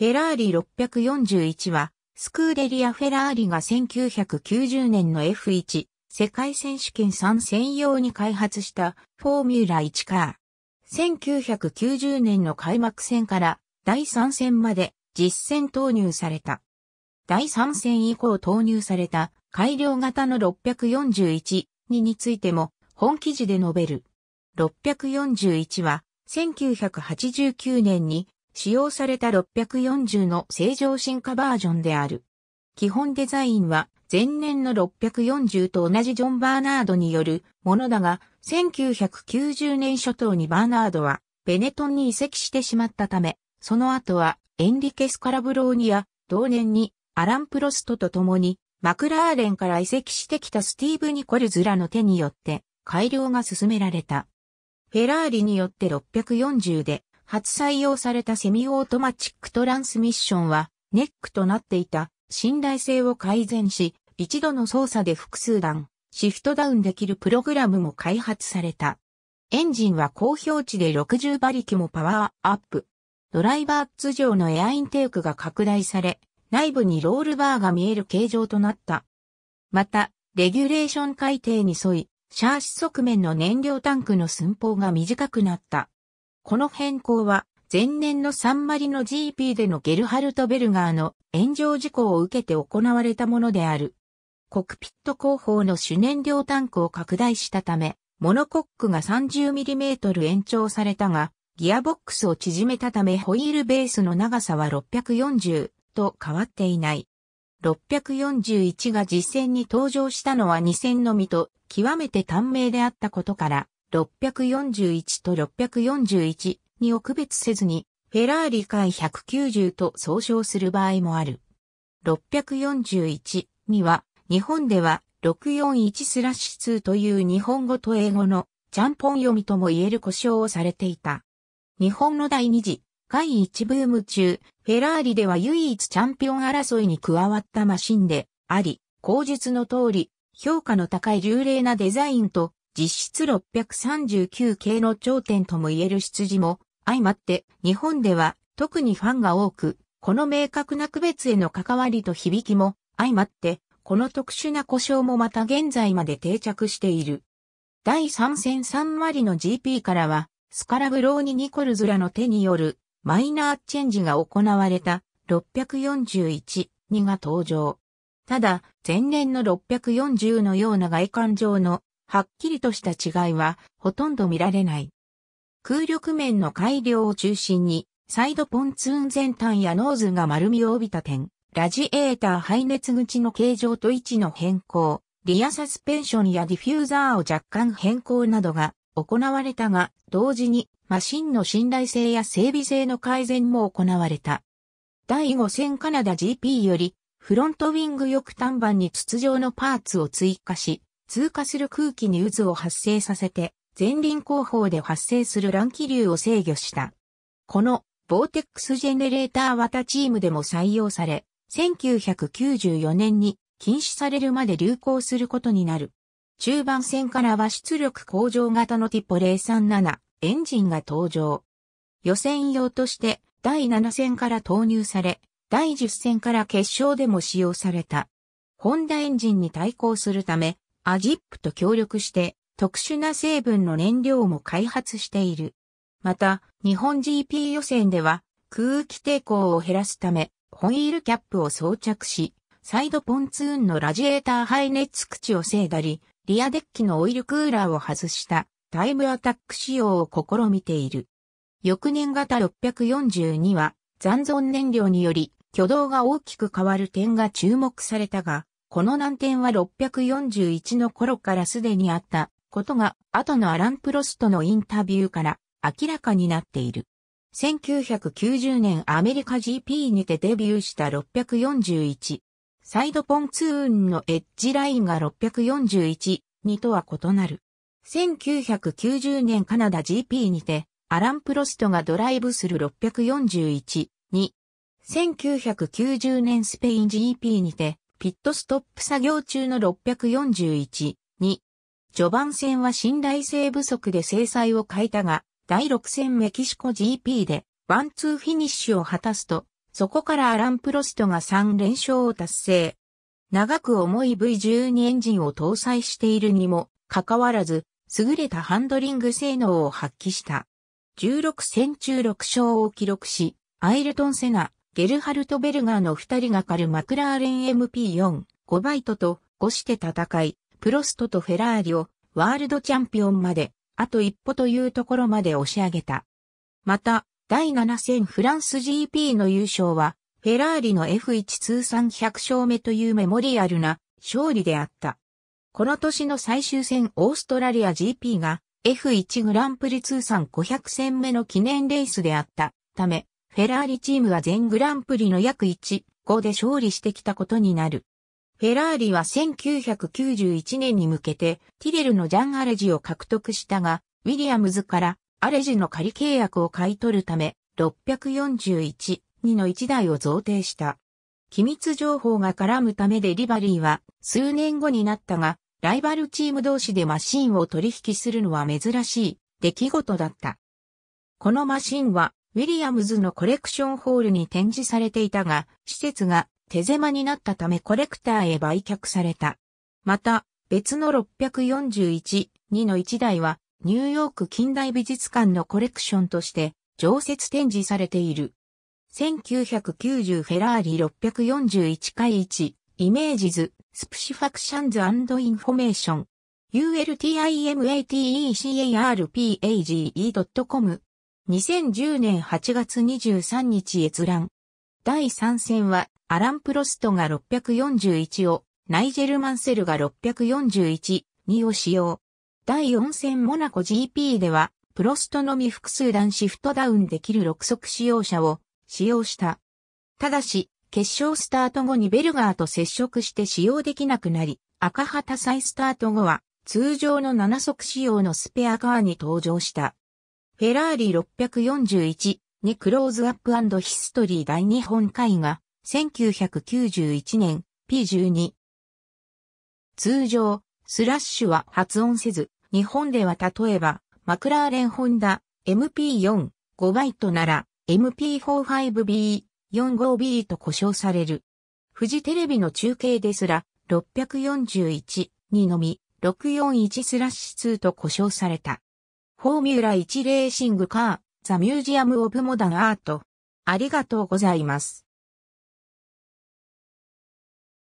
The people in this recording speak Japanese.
フェラーリ641は、スクーデリア・フェラーリが1990年の F1 世界選手権3専用に開発したフォーミュラ1カー。1990年の開幕戦から第3戦まで実戦投入された。第3戦以降投入された改良型の641にについても本記事で述べる。641は1989年に使用された640の正常進化バージョンである。基本デザインは前年の640と同じジョン・バーナードによるものだが、1990年初頭にバーナードはベネトンに移籍してしまったため、その後はエンリケス・カラブローニや同年にアラン・プロストと共にマクラーレンから移籍してきたスティーブ・ニコルズらの手によって改良が進められた。フェラーリによって640で初採用されたセミオートマチックトランスミッションは、ネックとなっていた信頼性を改善し、一度の操作で複数段、シフトダウンできるプログラムも開発された。エンジンは高標値で60馬力もパワーアップ。ドライバー通常のエアインテークが拡大され、内部にロールバーが見える形状となった。また、レギュレーション改定に沿い、シャーシ側面の燃料タンクの寸法が短くなった。この変更は、前年のサンマリの GP でのゲルハルト・ベルガーの炎上事故を受けて行われたものである。コクピット後方の主燃料タンクを拡大したため、モノコックが 30mm 延長されたが、ギアボックスを縮めたためホイールベースの長さは640と変わっていない。641が実戦に登場したのは2000のみと極めて短命であったことから、641と641にを区別せずに、フェラーリ回190と総称する場合もある。641には、日本では641スラッシュ2という日本語と英語のちゃんぽん読みとも言える故障をされていた。日本の第二次、回一ブーム中、フェラーリでは唯一チャンピオン争いに加わったマシンであり、口述の通り、評価の高い流麗なデザインと実質639系の頂点とも言える出自も相まって日本では特にファンが多く、この明確な区別への関わりと響きも相まってこの特殊な故障もまた現在まで定着している。第3戦3割の GP からはスカラブローニ・ニコルズらの手によるマイナーチェンジが行われた641、2が登場。ただ、前年の640のような外観上のはっきりとした違いはほとんど見られない。空力面の改良を中心に、サイドポンツーン全体やノーズが丸みを帯びた点、ラジエーター排熱口の形状と位置の変更、リアサスペンションやディフューザーを若干変更などが行われたが、同時にマシンの信頼性や整備性の改善も行われた。第5戦カナダ GP より、フロントウィング翼端板に筒状のパーツを追加し、通過する空気に渦を発生させて、前輪後方で発生する乱気流を制御した。この、ボーテックスジェネレーター型チームでも採用され、1994年に禁止されるまで流行することになる。中盤戦からは出力向上型のティポ037エンジンが登場。予選用として第7戦から投入され、第10戦から決勝でも使用された。ホンダエンジンに対抗するため、アジップと協力して特殊な成分の燃料も開発している。また、日本 GP 予選では空気抵抗を減らすため、ホイールキャップを装着し、サイドポンツーンのラジエーター排熱口を制だり、リアデッキのオイルクーラーを外したタイムアタック仕様を試みている。翌年型642は残存燃料により挙動が大きく変わる点が注目されたが、この難点は641の頃からすでにあったことが、後のアラン・プロストのインタビューから明らかになっている。1990年アメリカ GP にてデビューした641。サイドポンツーンのエッジラインが641、にとは異なる。1990年カナダ GP にて、アラン・プロストがドライブする641、2。1990年スペイン GP にて、ピットストップ作業中の641、2。序盤戦は信頼性不足で制裁を変えたが、第6戦メキシコ GP でワンツーフィニッシュを果たすと、そこからアラン・プロストが3連勝を達成。長く重い V12 エンジンを搭載しているにもかかわらず、優れたハンドリング性能を発揮した。16戦中6勝を記録し、アイルトン・セナ、ゲルハルト・ベルガーの二人が狩るマクラーレン MP4、5バイトと5して戦い、プロストとフェラーリをワールドチャンピオンまで、あと一歩というところまで押し上げた。また、第7戦フランス GP の優勝は、フェラーリの F1 通算100勝目というメモリアルな勝利であった。この年の最終戦オーストラリア GP が F1 グランプリ通算500戦目の記念レースであったため、フェラーリチームは全グランプリの約1、5で勝利してきたことになる。フェラーリは1991年に向けて、ティレルのジャン・アレジを獲得したが、ウィリアムズからアレジの仮契約を買い取るため、641、2の1台を贈呈した。機密情報が絡むためでリバリーは数年後になったが、ライバルチーム同士でマシンを取引するのは珍しい出来事だった。このマシンはウィリアムズのコレクションホールに展示されていたが、施設が手狭になったためコレクターへ売却された。また、別の641、2の1台は、ニューヨーク近代美術館のコレクションとして、常設展示されている。1990フェラーリ641回1、イメージズ、スプシファクションズインフォメーション。u l t i m a t e c a r p a g e c o m 2010年8月23日閲覧。第3戦は、アラン・プロストが641を、ナイジェル・マンセルが641、2を使用。第4戦モナコ GP では、プロストのみ複数段シフトダウンできる6速使用者を使用した。ただし、決勝スタート後にベルガーと接触して使用できなくなり、赤旗再スタート後は、通常の7速使用のスペアカーに登場した。フェラーリ641にクローズアップヒストリー第日本絵画、1991年 P12。通常、スラッシュは発音せず、日本では例えば、マクラーレンホンダ MP4、5バイトなら MP45B、45B と呼称される。富士テレビの中継ですら、641にのみ、641スラッシュ2と呼称された。フォーミュラ1レーシングカー、ザ・ミュージアム・オブ・モダン・アート。ありがとうございます。